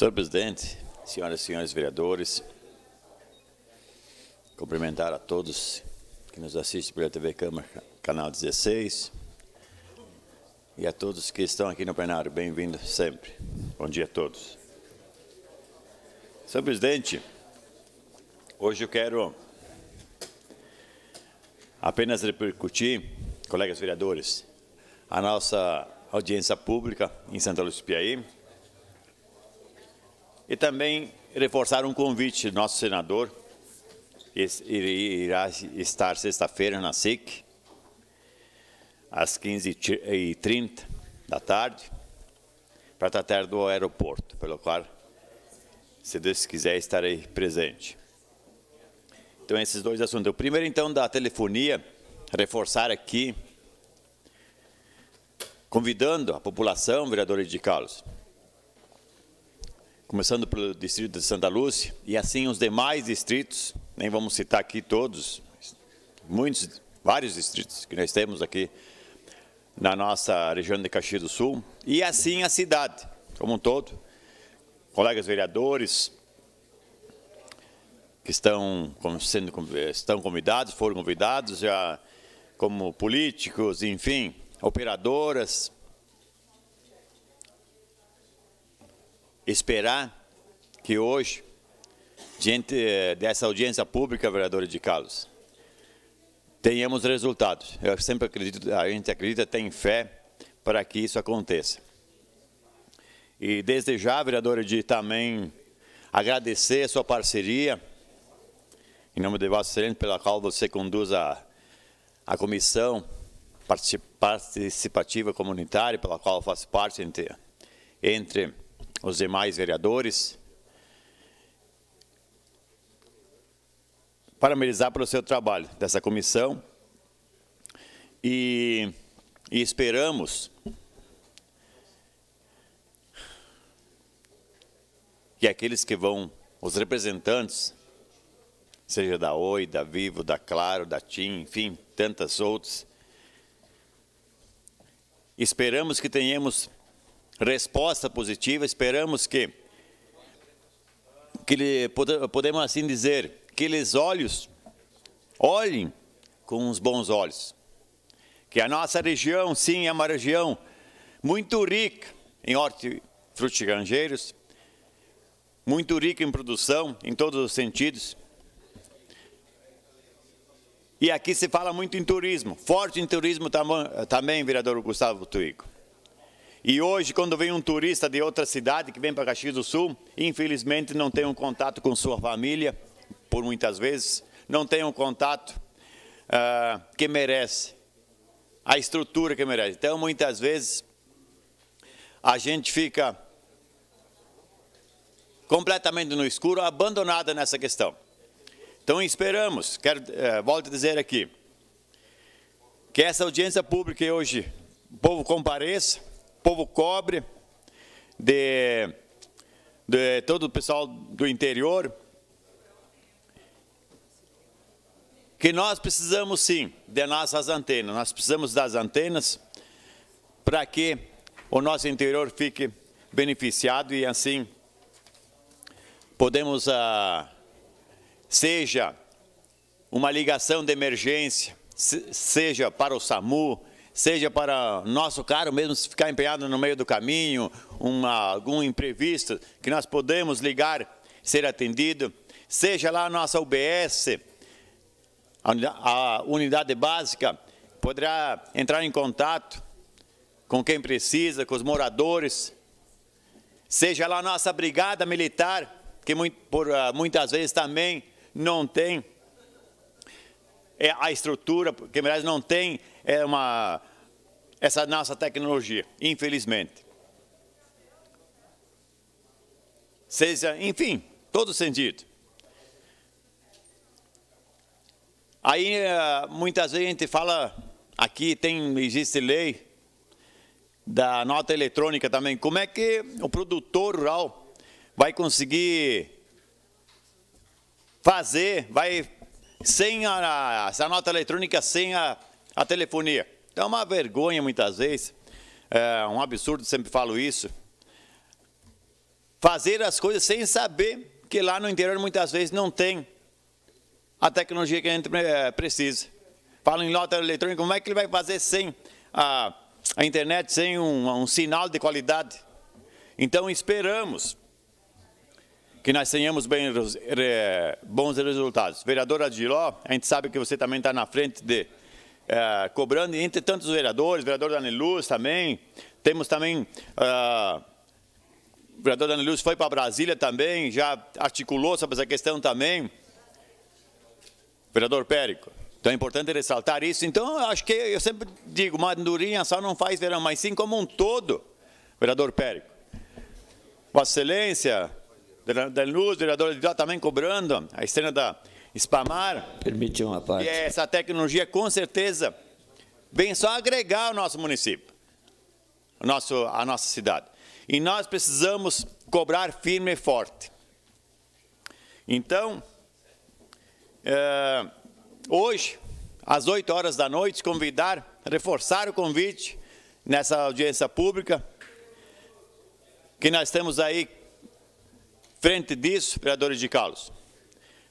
Senhor presidente, senhoras e senhores vereadores, cumprimentar a todos que nos assistem pela TV Câmara, canal 16, e a todos que estão aqui no plenário, bem vindos sempre. Bom dia a todos. Senhor presidente, hoje eu quero apenas repercutir, colegas vereadores, a nossa audiência pública em Santa do Piaí, e também reforçar um convite do nosso senador, irá estar sexta-feira na SIC, às 15h30 da tarde, para tratar do aeroporto, pelo qual, se Deus quiser, estarei presente. Então, esses dois assuntos. O primeiro, então, da telefonia, reforçar aqui, convidando a população, vereador de Carlos, começando pelo distrito de Santa Lúcia, e assim os demais distritos, nem vamos citar aqui todos, muitos, vários distritos que nós temos aqui na nossa região de Caxias do Sul, e assim a cidade como um todo, colegas vereadores que estão sendo estão convidados, foram convidados já como políticos, enfim, operadoras, esperar que hoje, diante eh, dessa audiência pública, vereadora de Carlos, tenhamos resultados. Eu sempre acredito, a gente acredita, tem fé para que isso aconteça. E desde já, vereadora, de também agradecer a sua parceria, em nome de Vossa Excelência, pela qual você conduz a, a comissão participativa comunitária, pela qual eu faço parte entre, entre os demais vereadores. Parabenizar pelo seu trabalho dessa comissão e, e esperamos que aqueles que vão, os representantes, seja da Oi, da Vivo, da Claro, da TIM, enfim, tantas outras, esperamos que tenhamos resposta positiva. Esperamos que, que podemos assim dizer, que eles olhos olhem com os bons olhos. Que a nossa região, sim, é uma região muito rica em hortifrutigranjeiros, muito rica em produção, em todos os sentidos. E aqui se fala muito em turismo, forte em turismo também, vereador Gustavo Tuico. E hoje, quando vem um turista de outra cidade que vem para Caxias do Sul, infelizmente não tem um contato com sua família, por muitas vezes, não tem um contato uh, que merece, a estrutura que merece. Então, muitas vezes, a gente fica completamente no escuro, abandonada nessa questão. Então, esperamos, quero, uh, volto a dizer aqui, que essa audiência pública hoje, o povo compareça, povo cobre, de, de todo o pessoal do interior, que nós precisamos sim de nossas antenas, nós precisamos das antenas para que o nosso interior fique beneficiado e assim podemos, ah, seja uma ligação de emergência, seja para o SAMU, seja para nosso caro mesmo se ficar empenhado no meio do caminho, uma, algum imprevisto, que nós podemos ligar, ser atendido, seja lá a nossa UBS, a, a unidade básica, poderá entrar em contato com quem precisa, com os moradores, seja lá a nossa brigada militar, que muito, por, ah, muitas vezes também não tem é, a estrutura, porque Merais não tem é, uma, essa nossa tecnologia, infelizmente. Seja, enfim, todo sentido. Aí é, muitas vezes a gente fala, aqui tem, existe lei da nota eletrônica também, como é que o produtor rural vai conseguir fazer, vai sem a, a nota eletrônica, sem a, a telefonia. Então é uma vergonha muitas vezes, é um absurdo, sempre falo isso. Fazer as coisas sem saber que lá no interior muitas vezes não tem a tecnologia que a gente é, precisa. Falo em nota eletrônica, como é que ele vai fazer sem a, a internet, sem um, um sinal de qualidade? Então esperamos que nós tenhamos bem, bons resultados. Vereadora Adiló, a gente sabe que você também está na frente de é, cobrando, entre tantos vereadores, vereador Luz também, temos também... É, ah, o vereador Daniluz foi para Brasília também, já articulou sobre essa questão também. Vereador Périco. Então é importante ressaltar isso. Então, acho que eu sempre digo, uma só não faz verão, mas sim como um todo, vereador Périco. Vossa Excelência, Danilo, vereador Ediló também cobrando, a estrela da Spamar. Permite uma parte. E essa tecnologia, com certeza, vem só agregar ao nosso município, ao nosso, a nossa cidade. E nós precisamos cobrar firme e forte. Então, é, hoje, às 8 horas da noite, convidar, reforçar o convite nessa audiência pública, que nós temos aí Frente disso, vereador de Carlos,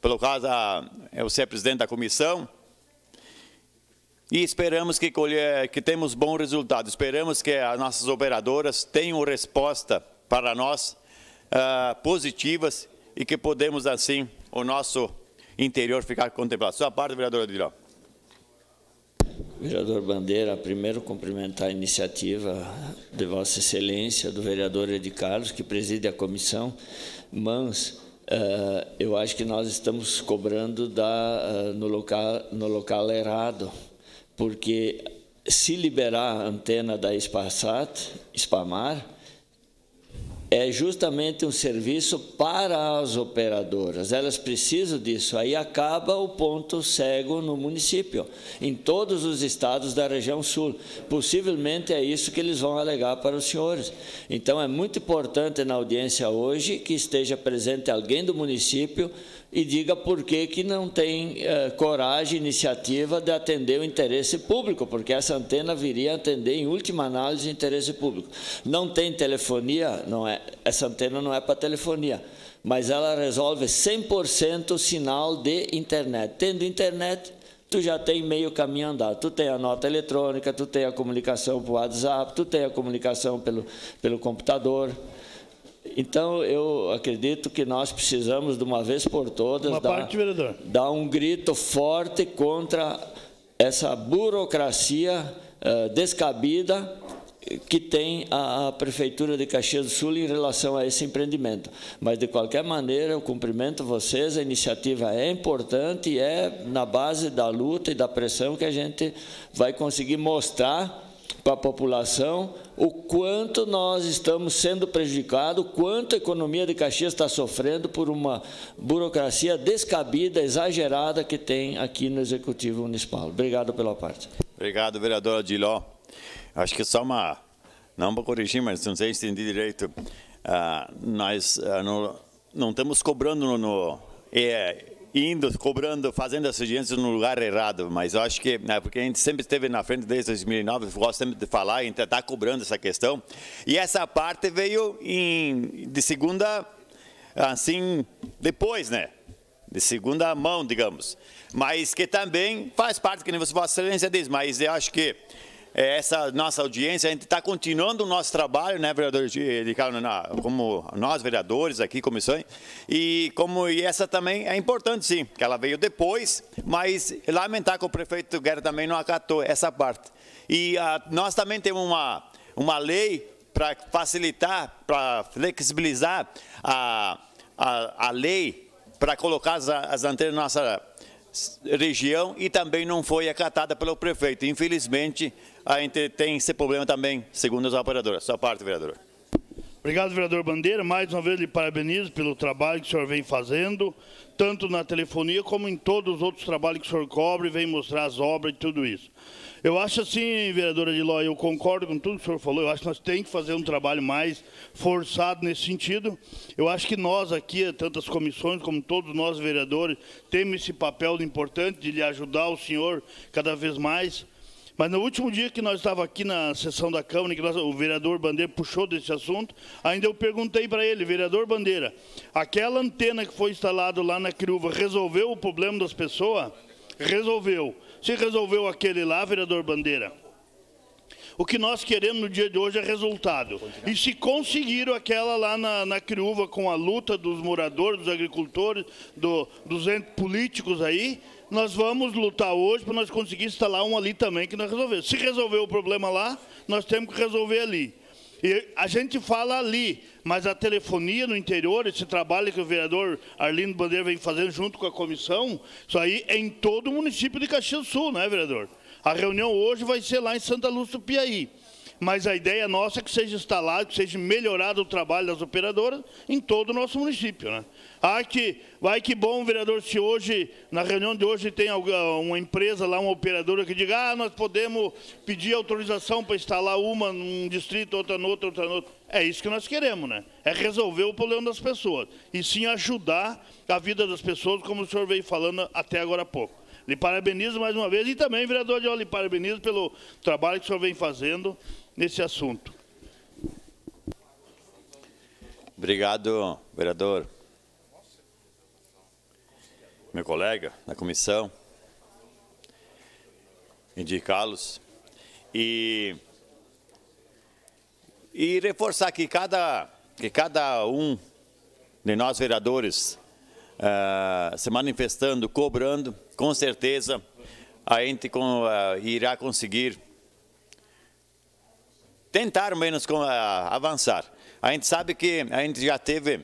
pelo caso, eu é presidente da comissão, e esperamos que, colher, que temos bom resultado. Esperamos que as nossas operadoras tenham resposta para nós uh, positivas e que podemos, assim, o nosso interior ficar contemplado. Sua parte, vereador Adilão vereador Bandeira, primeiro cumprimentar a iniciativa de Vossa Excelência, do vereador Ed Carlos, que preside a comissão, MANS, Uh, eh, eu acho que nós estamos cobrando da, uh, no, local, no local errado, porque se liberar a antena da Esparsat, Spamar, é justamente um serviço para as operadoras. Elas precisam disso. Aí acaba o ponto cego no município, em todos os estados da região sul. Possivelmente é isso que eles vão alegar para os senhores. Então é muito importante na audiência hoje que esteja presente alguém do município e diga por que, que não tem eh, coragem, iniciativa de atender o interesse público, porque essa antena viria a atender, em última análise, o interesse público. Não tem telefonia, não é, essa antena não é para telefonia, mas ela resolve 100% o sinal de internet. Tendo internet, tu já tem meio caminho andado. Tu tem a nota eletrônica, tu tem a comunicação por WhatsApp, tu tem a comunicação pelo, pelo computador. Então, eu acredito que nós precisamos, de uma vez por todas, uma dar, dar um grito forte contra essa burocracia uh, descabida que tem a, a, Prefeitura de Caxias do Sul em relação a esse empreendimento. Mas, de qualquer maneira, eu cumprimento vocês, a iniciativa é importante e é na base da luta e da pressão que a gente vai conseguir mostrar para a população o quanto nós estamos sendo prejudicados, o quanto a economia de Caxias está sofrendo por uma burocracia descabida, exagerada que tem aqui no Executivo Municipal. Obrigado pela parte. Obrigado, vereador Adiló. Acho que só uma... Não para corrigir, mas não sei se entendi direito. Ah, nós ah, não, não estamos cobrando no... no é, indo, cobrando, fazendo as exigências no lugar errado, mas eu acho que, né, porque a gente sempre esteve na frente desde 2009, gosto sempre de falar, gente está cobrando essa questão, e essa parte veio em, de segunda, assim, depois, né? De segunda mão, digamos. Mas que também faz parte, que nem você, Vossa Excelência diz, mas eu acho que é, essa nossa audiência. A gente está continuando o nosso trabalho, né, vereador Ricardo, como nós, vereadores aqui, comissões, e como e essa também é importante, sim, que ela veio depois, mas lamentar que o prefeito Guerra também não acatou essa parte. E a, ah, nós também temos uma, uma lei para facilitar, para flexibilizar a, a, a lei para colocar as, as antenas na nossa região e também não foi acatada pelo prefeito. Infelizmente, a gente tem esse problema também, segundo as operadoras. Sua parte, vereadora. Obrigado, vereador Bandeira. Mais uma vez lhe parabenizo pelo trabalho que o senhor vem fazendo, tanto na telefonia como em todos os outros trabalhos que o senhor cobre, vem mostrar as obras e tudo isso. Eu acho assim, vereadora Diló, eu concordo com tudo que o senhor falou, eu acho que nós temos que fazer um trabalho mais forçado nesse sentido. Eu acho que nós aqui, tantas comissões como todos nós vereadores, temos esse papel importante de lhe ajudar o senhor cada vez mais mas no último dia que nós estávamos aqui na sessão da Câmara, que nós, o vereador Bandeira puxou desse assunto, ainda eu perguntei para ele, vereador Bandeira, aquela antena que foi instalada lá na Criúva resolveu o problema das pessoas? Resolveu. Se resolveu aquele lá, vereador Bandeira? O que nós queremos no dia de hoje é resultado. E se conseguiram aquela lá na, na Criúva com a luta dos moradores, dos agricultores, do, dos entes políticos aí, nós vamos lutar hoje para nós conseguir instalar um ali também que nós resolvemos. Se resolver o problema lá, nós temos que resolver ali. E a gente fala ali, mas a telefonia no interior, esse trabalho que o vereador Arlindo Bandeira vem fazendo junto com a comissão, isso aí é em todo o município de Caxias do Sul, não é, vereador? A reunião hoje vai ser lá em Santa Luz do Piaí. Mas a ideia nossa é que seja instalado, que seja melhorado o trabalho das operadoras em todo o nosso município. Né? Ah, que, vai que bom, vereador, se hoje, na reunião de hoje, tem uma empresa lá, uma operadora que diga, ah, nós podemos pedir autorização para instalar uma num distrito, outra no outro, outra no outro. É isso que nós queremos, né? É resolver o problema das pessoas. E sim ajudar a vida das pessoas, como o senhor veio falando até agora há pouco. Lhe parabenizo mais uma vez e também, vereador de lhe parabenizo pelo trabalho que o senhor vem fazendo nesse assunto. Obrigado, vereador. Meu colega na comissão, indicá-los e, e reforçar que cada, que cada um de nós vereadores uh, se manifestando, cobrando, com certeza a gente com, uh, eh, irá conseguir tentaram menos com, ah, avançar. A gente sabe que a gente já teve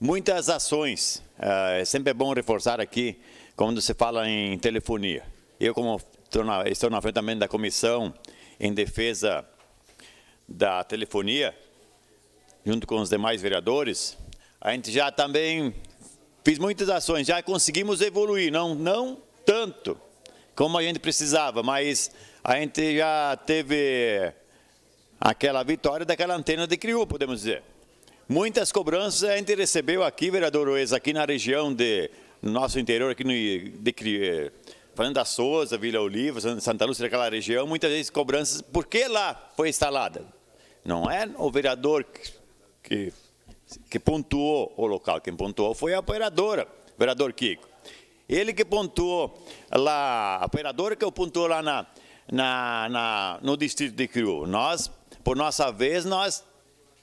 muitas ações. Ah, é sempre bom reforçar aqui quando se fala em telefonia. Eu, como estou na, estou na frente também da comissão em defesa da telefonia, junto com os demais vereadores, a gente já também fez muitas ações, já conseguimos evoluir, não, não tanto como a gente precisava, mas a gente já teve aquela vitória daquela antena de Criú, podemos dizer. Muitas cobranças a é gente recebeu aqui, vereador Oes aqui na região de nosso interior, aqui no, de eh, falando da Souza, Vila Oliva, Santa Lúcia, aquela região, muitas vezes cobranças, por que lá foi instalada? Não é o vereador que, que, que pontuou o local, quem pontuou foi a operadora, o vereador Kiko. Ele que pontuou lá, a operadora que pontuou lá na, na, na, no distrito de Criú. Nós por nossa vez, nós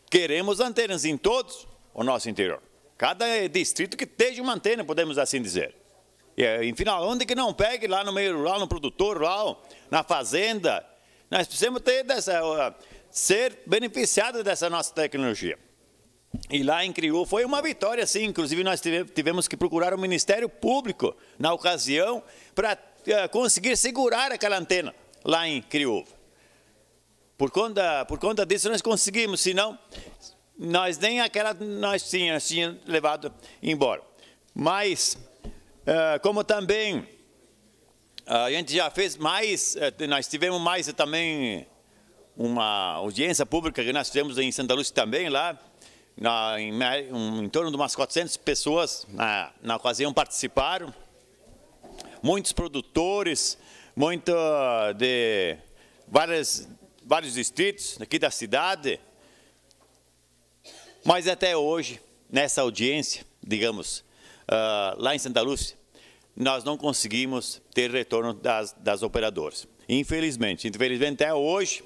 queremos antenas em todos o nosso interior. Cada distrito que esteja uma antena, podemos assim dizer. E, enfim, eh, onde que não pegue, lá no meio rural, no produtor rural, na fazenda. Nós precisamos ter dessa, ser beneficiados dessa nossa tecnologia. E lá em Criú foi uma vitória, sim. Inclusive, nós tivemos que procurar o Ministério Público na ocasião para eh, conseguir segurar aquela antena lá em Criúva. Por conta, por conta disso nós conseguimos, senão nós nem aquela nós tínhamos, tinha levado embora. Mas, eh, como também eh, a gente já fez mais, eh, nós tivemos mais também uma audiência pública que nós tivemos em Santa Lúcia também, lá, na, em, em, torno de umas 400 pessoas na, na ocasião participaram. Muitos produtores, muito de várias vários distritos aqui da cidade. Mas até hoje, nessa audiência, digamos, uh, lá em Santa Lúcia, nós não conseguimos ter retorno das, das operadoras. Infelizmente. Infelizmente, até hoje,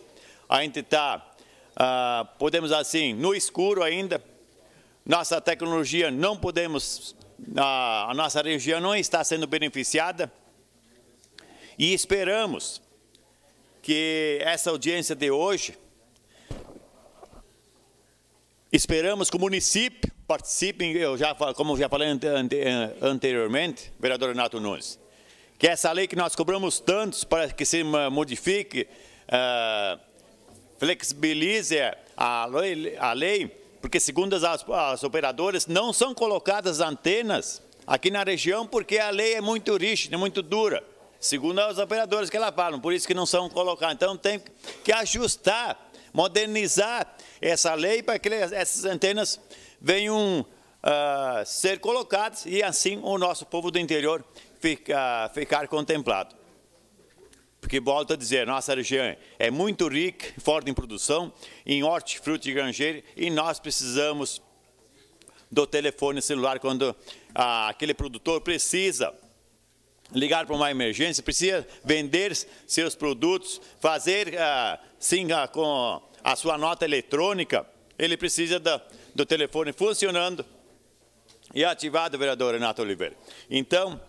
a gente está, uh, ah, podemos assim, no escuro ainda. Nossa tecnologia não podemos, uh, a nossa região não está sendo beneficiada. E esperamos que essa audiência de hoje, esperamos que o município participe, eu já, como já falei anteriormente, vereador Renato Nunes, que essa lei que nós cobramos tantos para que se modifique, uh, flexibilize a lei, a lei, porque segundo as, as operadoras, não são colocadas antenas aqui na região porque a lei é muito rígida, muito dura segundo os operadores que ela falam, por isso que não são colocados. Então tem que ajustar, modernizar essa lei para que essas antenas venham uh, ser colocadas e assim o nosso povo do interior fica, ficar contemplado. Porque, volto a dizer, nossa região é muito rica, forte em produção, em hortifruti e granjeiro, e nós precisamos do telefone celular quando ah, aquele produtor precisa ligar para uma emergência, precisa vender seus produtos, fazer ah, sim ah, com a sua nota eletrônica, ele precisa do, do telefone funcionando e ativado, vereador Renato Oliveira. Então,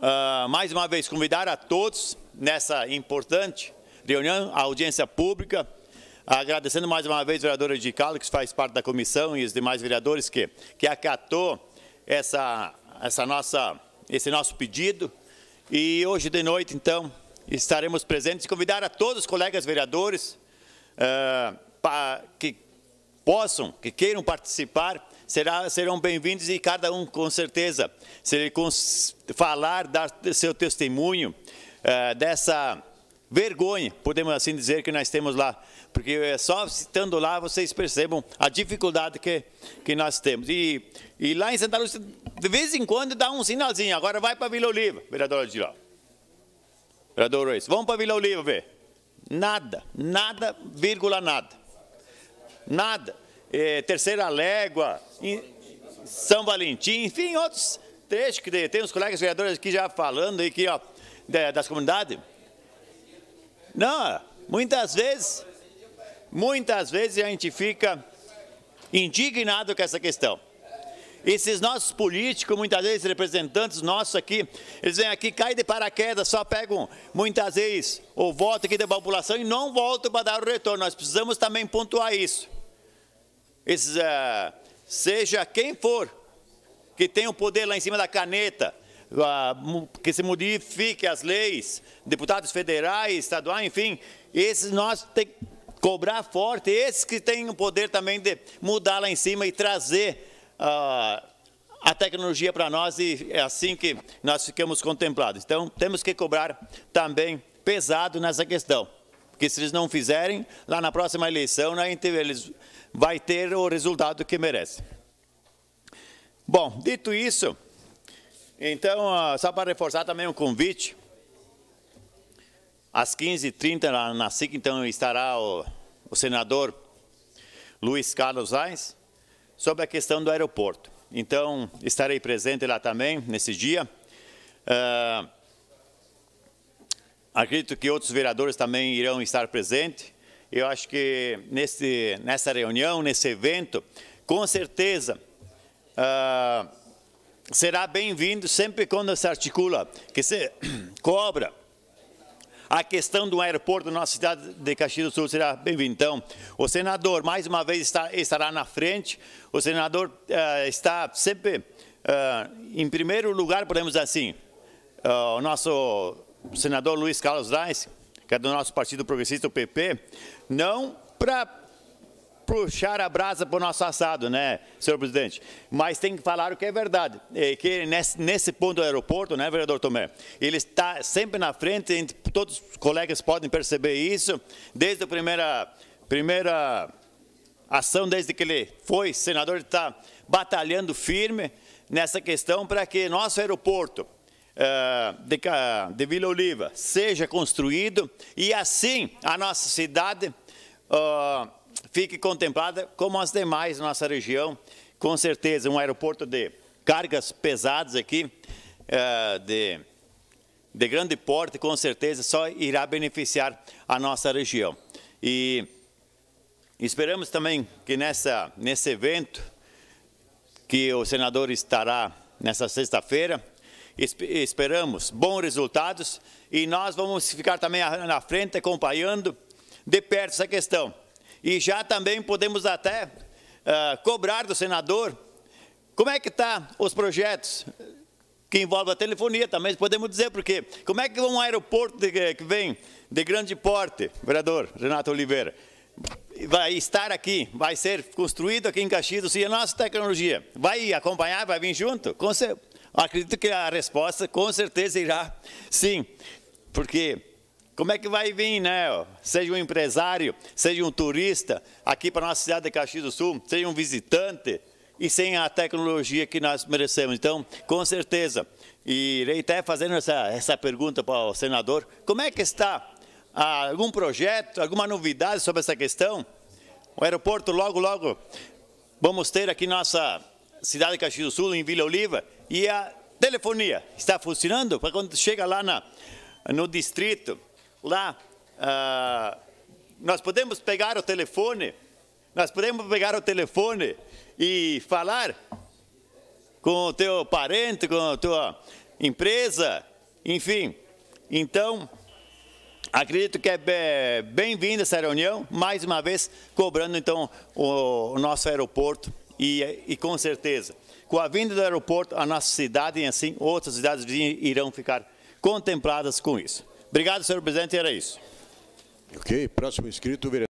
ah, mais uma vez, convidar a todos nessa importante reunião, a audiência pública, agradecendo mais uma vez, vereadora de Carlos que faz parte da comissão, e os demais vereadores que, que acatou essa, essa nossa esse nosso pedido. E hoje de noite, então, estaremos presentes. Convidar a todos os colegas vereadores uh, ah, para que possam, que queiram participar, será, serão bem-vindos e cada um, com certeza, se ele falar, dar seu testemunho uh, dessa vergonha, podemos assim dizer, que nós temos lá. Porque é só estando lá vocês percebam a dificuldade que, que nós temos. E, e lá em Santa Lúcia de vez em quando dá um sinalzinho. Agora vai para Vila Oliva, vereador Odiló. Vereador Reis, vamos para Vila Oliva ver. Nada, nada, vírgula nada. Nada. É, Terceira Légua, São Valentim, enfim, outros trechos que tem os colegas vereadores aqui já falando e que, ó, das comunidades. Não, muitas vezes, muitas vezes a gente fica indignado com essa questão. Esses nossos políticos, muitas vezes representantes nossos aqui, eles vêm aqui, caem de paraquedas, só pegam muitas vezes o voto aqui da população e não voltam para dar o retorno. Nós precisamos também pontuar isso. Esses, eh, seja quem for que tem o poder lá em cima da caneta, ah, que se modifique as leis, deputados federais, estaduais, enfim, esses nós temos que cobrar forte, esses que têm o poder também de mudar lá em cima e trazer ah, a, tecnologia para nós e é assim que nós ficamos contemplados. Então, temos que cobrar também pesado nessa questão, porque se eles não fizerem, lá na próxima eleição, né, então eles vai ter o resultado que merece. Bom, dito isso, então, ah, só para reforçar também um convite, às 15h30 na SIC, então, estará o, o senador Luiz Carlos Reis, sobre a questão do aeroporto. Então, estarei presente lá também, nesse dia. Uh, acredito que outros vereadores também irão estar presentes. Eu acho que nesse, nessa reunião, nesse evento, com certeza uh, será bem-vindo sempre quando se articula, que se cobra a questão do aeroporto da nossa cidade de Caxias do Sul será bem-vinda. Então, o senador, mais uma vez, está, estará na frente. O senador uh, está sempre, uh, em primeiro lugar, podemos dizer assim, uh, o nosso senador Luiz Carlos Reis, que é do nosso Partido Progressista, o PP, não para puxar a brasa para o nosso assado, né, senhor presidente? Mas tem que falar o que é verdade, é que nesse, nesse ponto do aeroporto, né, vereador Tomé, ele está sempre na frente, todos os colegas podem perceber isso, desde a primeira, primeira ação, desde que ele foi senador, ele está batalhando firme nessa questão para que nosso aeroporto, eh, de, de, Vila Oliva seja construído e assim a nossa cidade uh, fique contemplada como as demais nossa região. Com certeza, um aeroporto de cargas pesadas aqui, eh, de, de grande porte, com certeza só irá beneficiar a nossa região. E esperamos também que nessa, nesse evento, que o senador estará nessa sexta-feira, esperamos bons resultados e nós vamos ficar também na frente acompanhando de perto essa questão e já também podemos até uh, cobrar do senador como é que tá os projetos que envolvem a telefonia também, podemos dizer porque como é que um aeroporto de, que vem de grande porte, vereador Renato Oliveira, vai estar aqui, vai ser construído aqui em Caxias, se a nossa tecnologia vai acompanhar, vai vir junto? Acredito que a resposta com certeza irá sim, porque como é que vai vir, né? Seja um empresário, seja um turista aqui para a nossa cidade de Caxias do Sul, seja um visitante e sem a tecnologia que nós merecemos. Então, com certeza, irei até fazendo essa, essa pergunta para o senador, como é que está ah, algum projeto, alguma novidade sobre essa questão? O aeroporto logo, logo vamos ter aqui nossa cidade de Caxias do Sul, em Vila Oliva, e a telefonia está funcionando para quando chega lá na, no distrito, lá, ah, nós podemos pegar o telefone, nós podemos pegar o telefone e falar com o teu parente, com a tua empresa, enfim. Então, acredito que é bem-vinda essa reunião, mais uma vez cobrando então o nosso aeroporto e, e com certeza, com a vinda do aeroporto, a nossa cidade e assim outras cidades irão ficar contempladas com isso. Obrigado, senhor presidente, era isso. Ok, próximo inscrito, vereador.